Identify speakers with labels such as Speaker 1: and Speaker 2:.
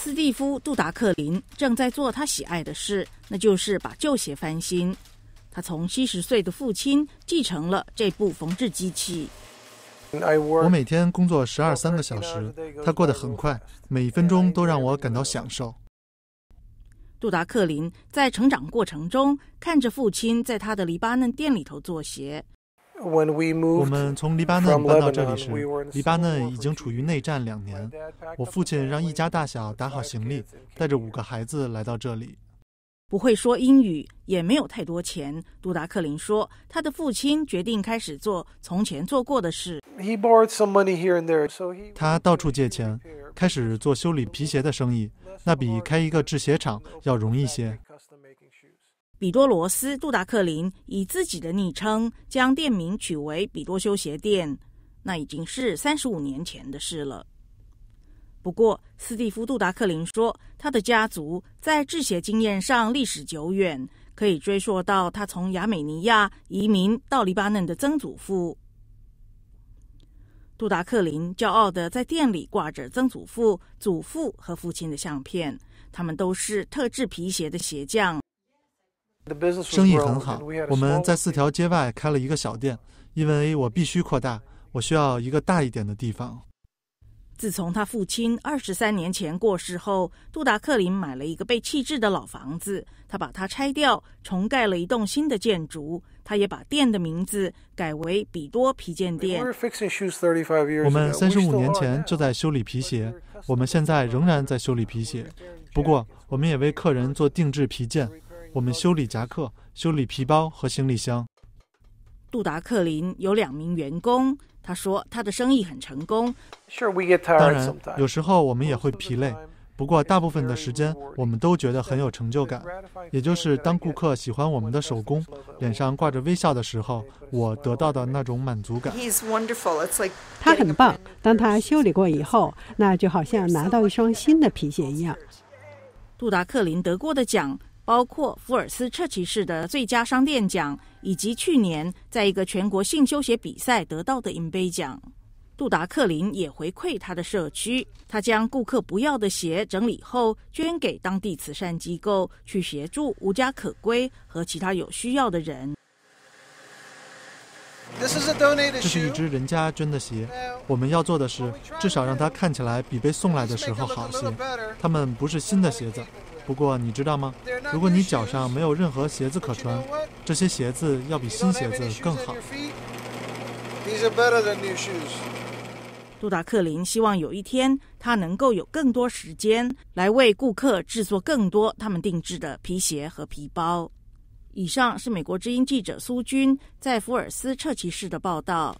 Speaker 1: 斯蒂夫·杜达克林正在做他喜爱的事，那就是把旧鞋翻新。他从七十岁的父亲继承了这部缝制机器。
Speaker 2: 我每天工作十二三个小时，他过得很快，每一分钟都让我感到享受。
Speaker 1: 杜达克林在成长过程中看着父亲在他的黎巴嫩店里头做鞋。我们从黎巴嫩搬到这里时，黎巴
Speaker 2: 嫩已经处于内战两年。我父亲让一家大小打好行李，带着五个孩子来到这里。
Speaker 1: 不会说英语，也没有太多钱。杜达克林说，他的父亲决定开始做从前做过的事。
Speaker 2: 他到处借钱，开始做修理皮鞋的生意，那比开一个制鞋厂要容易些。
Speaker 1: 比多罗斯·杜达克林以自己的昵称将店名取为“比多修鞋店”，那已经是三十五年前的事了。不过，斯蒂夫·杜达克林说，他的家族在制鞋经验上历史久远，可以追溯到他从亚美尼亚移民到黎巴嫩的曾祖父。杜达克林骄傲地在店里挂着曾祖父、祖父和父亲的相片，他们都是特制皮鞋的鞋匠。生意很好，我们
Speaker 2: 在四条街外开了一个小店，因为我必须扩大，我需要一个大一点的地方。
Speaker 1: 自从他父亲二十三年前过世后，杜达克林买了一个被弃置的老房子，他把它拆掉，重盖了一栋新的建筑。他也把店的名字改为比多皮件店。我们三十五年前
Speaker 2: 就在修理皮鞋，我们现在仍然在修理皮鞋，不过我们也为客人做定制皮件。我们修理夹克、修理皮包和行李箱。
Speaker 1: 杜达克林有两名员工。他说他的生意很成功。当然，
Speaker 2: 有时候我们也会疲累，不过大部分的时间我们都觉得很有成就感。也就是当顾客喜欢我们的手工，脸上挂着微笑的时候，我得到的那种满足感。他很棒。当他修理过以后，那就好像拿到一双新的皮鞋一样。
Speaker 1: 杜达克林得过的奖。包括福尔斯彻奇士的最佳商店奖，以及去年在一个全国性修鞋比赛得到的银杯奖。杜达克林也回馈他的社区，他将顾客不要的鞋整理后捐给当地慈善机构，去协助无家可归和其他有需要的人。
Speaker 2: 这是一只人家捐的鞋，我们要做的是至少让它看起来比被送来的时候好些。他们不是新的鞋子。不过你知道吗？如果你脚上没有任何鞋子可穿，这些鞋子要比新鞋子更好。
Speaker 1: 杜达克林希望有一天他能够有更多时间来为顾客制作更多他们定制的皮鞋和皮包。以上是美国之音记者苏军在福尔斯彻奇市的报道。